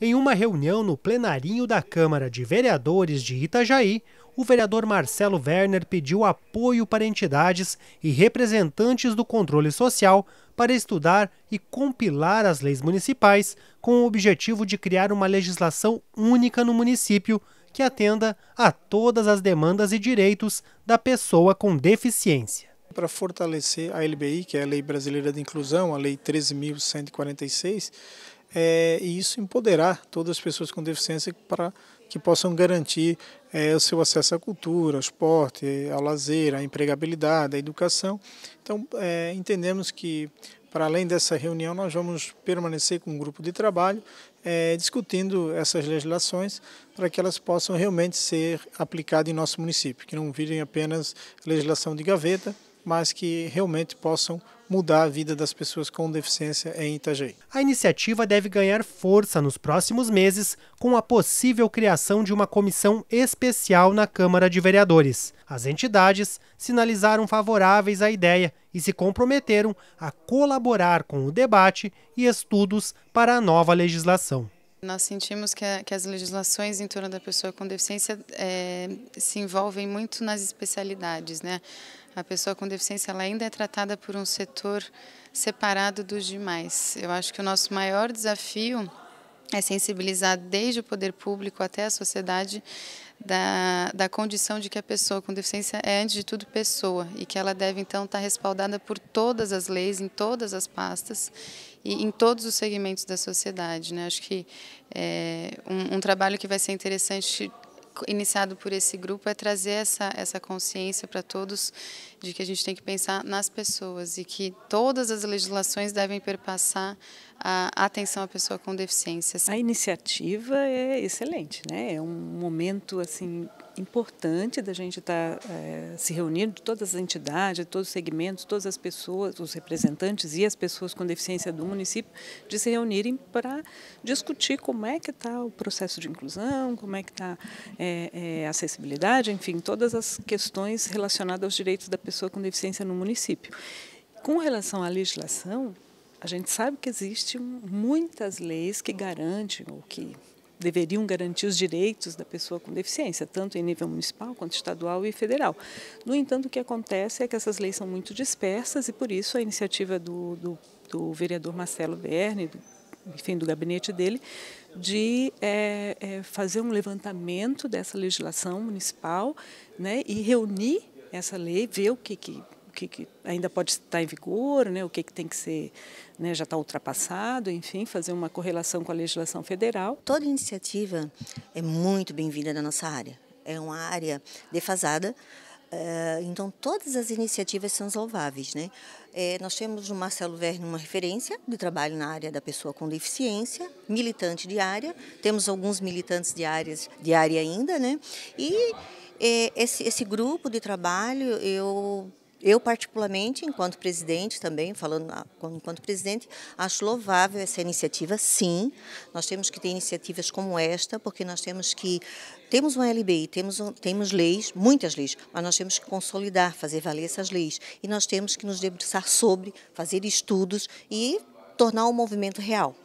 Em uma reunião no plenarinho da Câmara de Vereadores de Itajaí, o vereador Marcelo Werner pediu apoio para entidades e representantes do controle social para estudar e compilar as leis municipais com o objetivo de criar uma legislação única no município que atenda a todas as demandas e direitos da pessoa com deficiência. Para fortalecer a LBI, que é a Lei Brasileira de Inclusão, a Lei 13.146, é, e isso empoderar todas as pessoas com deficiência para que possam garantir é, o seu acesso à cultura, ao esporte, ao lazer, à empregabilidade, à educação. Então, é, entendemos que, para além dessa reunião, nós vamos permanecer com um grupo de trabalho é, discutindo essas legislações para que elas possam realmente ser aplicadas em nosso município, que não virem apenas legislação de gaveta, mas que realmente possam mudar a vida das pessoas com deficiência em Itajaí. A iniciativa deve ganhar força nos próximos meses com a possível criação de uma comissão especial na Câmara de Vereadores. As entidades sinalizaram favoráveis à ideia e se comprometeram a colaborar com o debate e estudos para a nova legislação. Nós sentimos que, a, que, as legislações em torno da pessoa com deficiência é, se envolvem muito nas especialidades, né? A pessoa com deficiência ela ainda é tratada por um setor separado dos demais. Eu acho que o nosso maior desafio é sensibilizar desde o poder público até a sociedade da, da condição de que a pessoa com deficiência é, antes de tudo, pessoa e que ela deve, então, estar tá respaldada por todas as leis, em todas as pastas e em todos os segmentos da sociedade. Né? Acho que é um, um trabalho que vai ser interessante iniciado por esse grupo é trazer essa, essa consciência para todos de que a gente tem que pensar nas pessoas e que todas as legislações devem perpassar a atenção à pessoa com deficiência. A iniciativa é excelente, né? É um momento assim importante da gente tá, estar eh, é, se reunindo, de todas as entidades, todos os segmentos, todas as pessoas, os representantes e as pessoas com deficiência do município, de se reunirem para discutir como é que está o processo de inclusão, como é que está é, é, acessibilidade, enfim, todas as questões relacionadas aos direitos da pessoa com deficiência no município. Com relação à legislação, a gente sabe que existem muitas leis que garantem ou que deveriam garantir os direitos da pessoa com deficiência, tanto em nível municipal quanto estadual e federal. No entanto, o que acontece é que essas leis são muito dispersas e, por isso, a iniciativa do, do, do vereador Marcelo Verne, do, enfim, do gabinete dele, de é, é, fazer um levantamento dessa legislação municipal né, e reunir essa lei, ver o que, que que, que ainda pode estar em vigor, né, o que, que tem que ser, né, já está ultrapassado, enfim, fazer uma correlação com a legislação federal. Toda iniciativa é muito bem-vinda na nossa área. É uma área defasada, eh, então todas as iniciativas são louváveis, né? Eh, nós temos o Marcelo Verne uma referência de trabalho na área da pessoa com deficiência, militante de área, temos alguns militantes de, áreas, de área ainda, né? E eh, esse, esse grupo de trabalho eu eu, particularmente, enquanto presidente, também falando ah, enquanto presidente, acho louvável essa iniciativa, sim. Nós temos que ter iniciativas como esta, porque nós temos que. Temos uma LBI, temos, temos leis, muitas leis, mas nós temos que consolidar, fazer valer essas leis. E nós temos que nos debruçar sobre, fazer estudos e tornar o um movimento real.